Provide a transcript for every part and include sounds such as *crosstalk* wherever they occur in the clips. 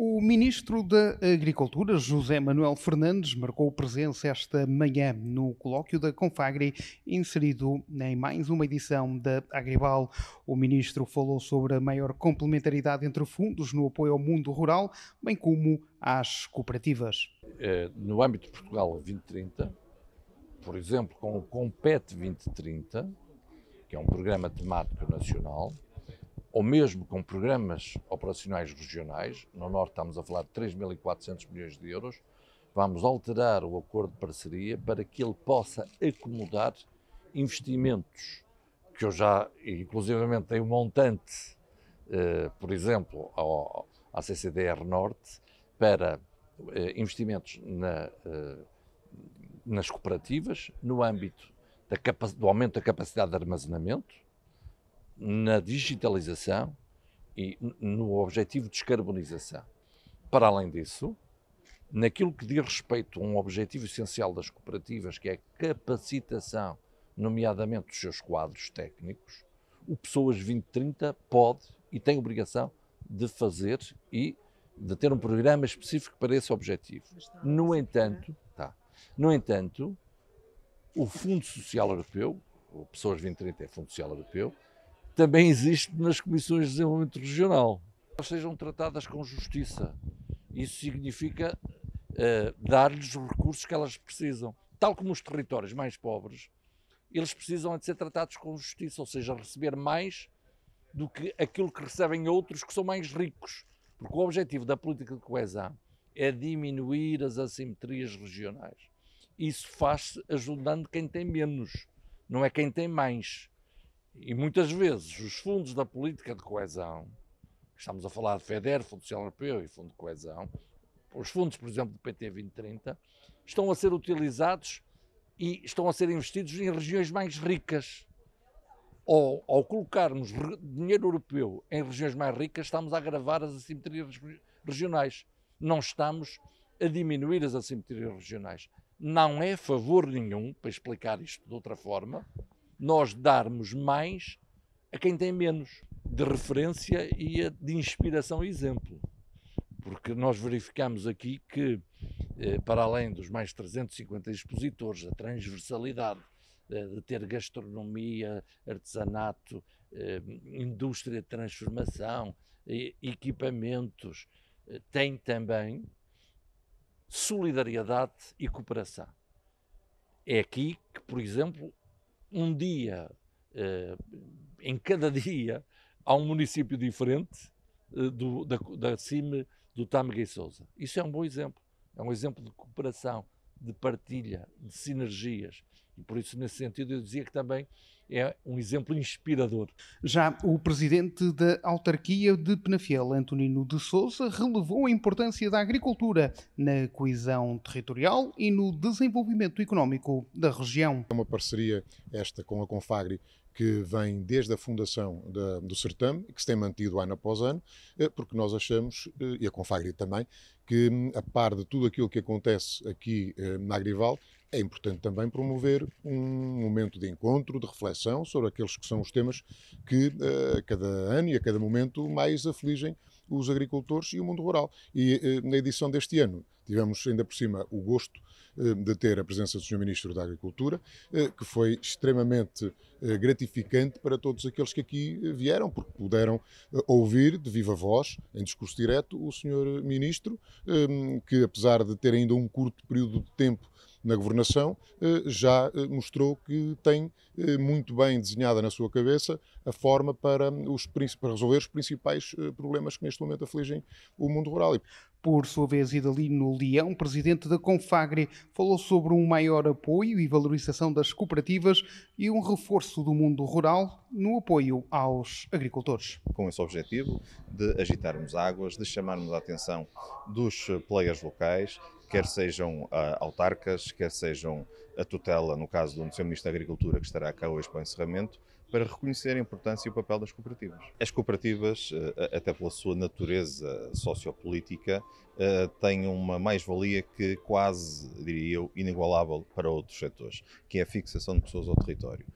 O ministro da Agricultura, José Manuel Fernandes, marcou presença esta manhã no colóquio da Confagri, inserido em mais uma edição da Agribal. O ministro falou sobre a maior complementaridade entre fundos no apoio ao mundo rural, bem como às cooperativas. Eh, no âmbito de Portugal 2030, por exemplo, com o Compete 2030, que é um programa temático nacional, ou mesmo com programas operacionais regionais, no Norte estamos a falar de 3.400 milhões de euros, vamos alterar o acordo de parceria para que ele possa acomodar investimentos que eu já, inclusivamente, dei um montante, eh, por exemplo, ao, à CCDR Norte, para eh, investimentos na, eh, nas cooperativas, no âmbito da, do aumento da capacidade de armazenamento, na digitalização e no objetivo de descarbonização. Para além disso, naquilo que diz respeito a um objetivo essencial das cooperativas, que é a capacitação, nomeadamente dos seus quadros técnicos, o Pessoas 2030 pode e tem obrigação de fazer e de ter um programa específico para esse objetivo. No entanto, é? tá, no entanto, o Fundo Social Europeu, o Pessoas 2030 é Fundo Social Europeu, também existe nas comissões de desenvolvimento regional. Elas sejam tratadas com justiça. Isso significa uh, dar-lhes os recursos que elas precisam. Tal como os territórios mais pobres, eles precisam de ser tratados com justiça, ou seja, receber mais do que aquilo que recebem outros que são mais ricos. Porque o objetivo da política de coesão é diminuir as assimetrias regionais. Isso faz-se ajudando quem tem menos, não é quem tem mais. E muitas vezes os fundos da política de coesão, estamos a falar de FEDER, Fundo Social Europeu e Fundo de Coesão, os fundos, por exemplo, do PT 2030, estão a ser utilizados e estão a ser investidos em regiões mais ricas. Ou, ao colocarmos dinheiro europeu em regiões mais ricas, estamos a agravar as assimetrias regionais. Não estamos a diminuir as assimetrias regionais. Não é favor nenhum, para explicar isto de outra forma, nós darmos mais a quem tem menos, de referência e de inspiração e exemplo. Porque nós verificamos aqui que, eh, para além dos mais 350 expositores, a transversalidade eh, de ter gastronomia, artesanato, eh, indústria de transformação, equipamentos, tem também solidariedade e cooperação. É aqui que, por exemplo, um dia, eh, em cada *laughs* dia, há um município diferente eh, do, da, da CIME do Tâmega e Souza. Isso é um bom exemplo. É um exemplo de cooperação, de partilha, de sinergias, e por isso, nesse sentido, eu dizia que também é um exemplo inspirador. Já o presidente da autarquia de Penafiel, Antonino de Souza, relevou a importância da agricultura na coesão territorial e no desenvolvimento económico da região. É uma parceria esta com a Confagri que vem desde a fundação da, do e que se tem mantido ano após ano, eh, porque nós achamos, eh, e a Confagri também, que hum, a par de tudo aquilo que acontece aqui eh, na Agrival, é importante também promover um momento de encontro, de reflexão sobre aqueles que são os temas que eh, a cada ano e a cada momento mais afligem os agricultores e o mundo rural. E eh, na edição deste ano tivemos ainda por cima o gosto eh, de ter a presença do Sr. Ministro da Agricultura, que foi extremamente gratificante para todos aqueles que aqui vieram, porque puderam ouvir de viva voz, em discurso direto, o Sr. Ministro, que apesar de ter ainda um curto período de tempo na governação, eh, já eh, mostrou que tem eh, muito bem desenhada na sua cabeça a forma para, hum, os, para resolver os principais problemas que neste momento afligem o mundo rural. Por sua vez, Idalino Leão, presidente da Confagre, falou sobre um maior apoio e valorização das cooperativas e um reforço do mundo rural no apoio aos agricultores. Com esse objetivo de agitarmos águas, de chamarmos a atenção dos players locais quer ah. sejam uh, autarcas, quer sejam a tutela, no caso do Sr. Ministro da Agricultura, que estará cá hoje para o encerramento, para reconhecer a importância e o papel das cooperativas. As cooperativas, ah, até pela sua natureza sociopolítica, têm uma mais-valia que quase, diria eu, inigualável para outros setores, que é a fixação de pessoas ao território.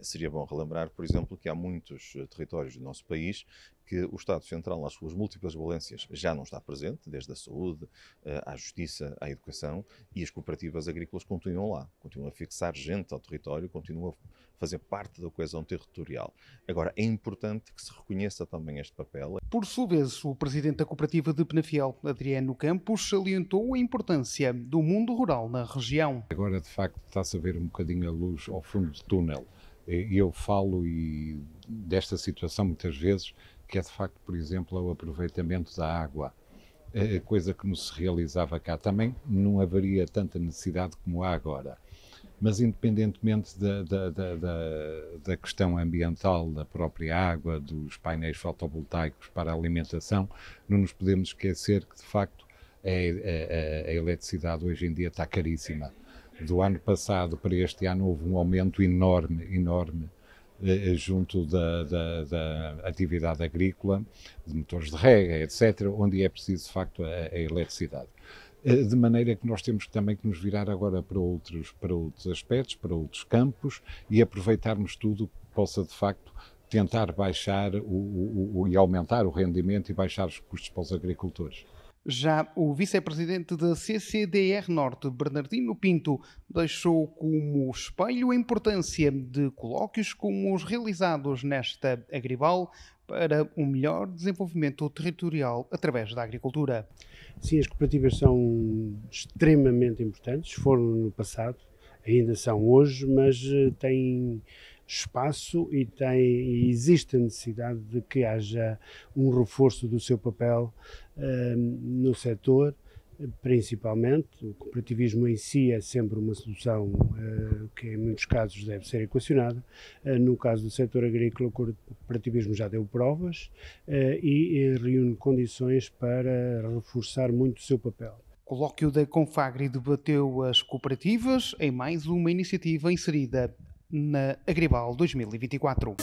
Seria bom relembrar, por exemplo, que há muitos territórios do nosso país que o Estado Central, nas suas múltiplas valências, já não está presente, desde a saúde eh, à justiça, à educação, e as cooperativas agrícolas continuam lá, continuam a fixar gente ao território, continuam a fazer parte da coesão territorial. Agora, é importante que se reconheça também este papel. Por sua vez, o presidente da cooperativa de Penafiel, Adriano Campos, salientou a importância do mundo rural na região. Agora, de facto, está-se a ver um bocadinho a luz ao fundo do túnel. Eu falo e desta situação muitas vezes que é de facto, por exemplo, o aproveitamento da água, eh, eh, coisa que não se realizava cá também, não haveria tanta necessidade como há agora. Mas, independentemente da, da, da, da questão ambiental, da própria água, dos painéis fotovoltaicos para a alimentação, não nos podemos esquecer que, de facto, a, a, a eletricidade hoje em dia está caríssima. Do ano passado para este ano houve um aumento enorme, enorme eh, eh, junto da, da, da, atividade agrícola, de motores de rega, etc., onde é preciso, de facto, a, a eletricidade. Eh, de maneira que nós temos também que nos virar agora para outros, para outros aspectos, para outros campos e aproveitarmos tudo que possa, de facto, tentar baixar o, o, o e aumentar o rendimento e baixar os custos para os agricultores. Já o vice-presidente da CCDR Norte, Bernardino Pinto, deixou como espelho a importância de colóquios como os realizados nesta Agribal para um melhor desenvolvimento territorial através da agricultura. Sim, as cooperativas são extremamente importantes, foram no passado, ainda são hoje, mas eh, têm espaço e, tem, e existe a necessidade de que haja um reforço do seu papel ehm, no setor, principalmente. O cooperativismo em si é sempre uma solução uh, que, em muitos casos, deve ser equacionada. Uh, no caso do setor agrícola, o cooperativismo já deu provas uh, e reúne condições para reforçar muito o seu papel. O colóquio da Confagri debateu as cooperativas em mais uma iniciativa inserida na Agribal 2024.